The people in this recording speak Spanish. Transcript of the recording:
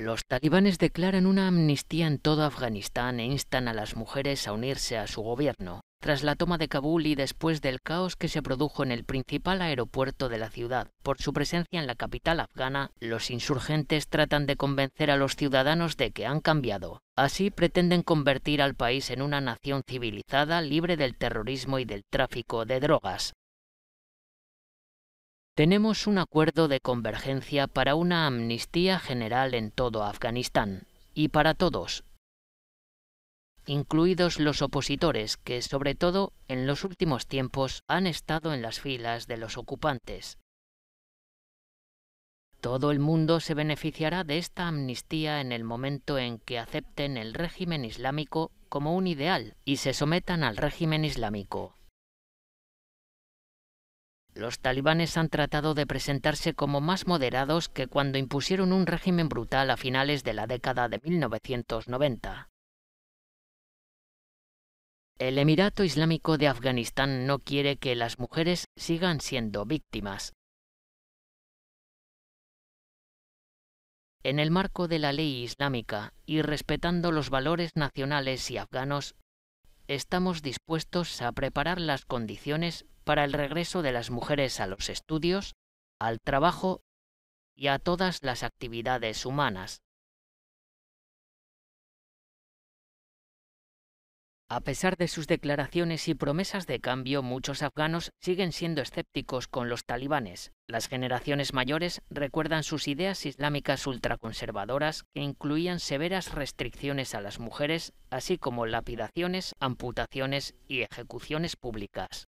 Los talibanes declaran una amnistía en todo Afganistán e instan a las mujeres a unirse a su gobierno, tras la toma de Kabul y después del caos que se produjo en el principal aeropuerto de la ciudad. Por su presencia en la capital afgana, los insurgentes tratan de convencer a los ciudadanos de que han cambiado. Así pretenden convertir al país en una nación civilizada libre del terrorismo y del tráfico de drogas tenemos un acuerdo de convergencia para una amnistía general en todo Afganistán y para todos, incluidos los opositores que, sobre todo en los últimos tiempos, han estado en las filas de los ocupantes. Todo el mundo se beneficiará de esta amnistía en el momento en que acepten el régimen islámico como un ideal y se sometan al régimen islámico los talibanes han tratado de presentarse como más moderados que cuando impusieron un régimen brutal a finales de la década de 1990. El Emirato Islámico de Afganistán no quiere que las mujeres sigan siendo víctimas. En el marco de la ley islámica y respetando los valores nacionales y afganos, estamos dispuestos a preparar las condiciones para el regreso de las mujeres a los estudios, al trabajo y a todas las actividades humanas, A pesar de sus declaraciones y promesas de cambio, muchos afganos siguen siendo escépticos con los talibanes. Las generaciones mayores recuerdan sus ideas islámicas ultraconservadoras que incluían severas restricciones a las mujeres, así como lapidaciones, amputaciones y ejecuciones públicas.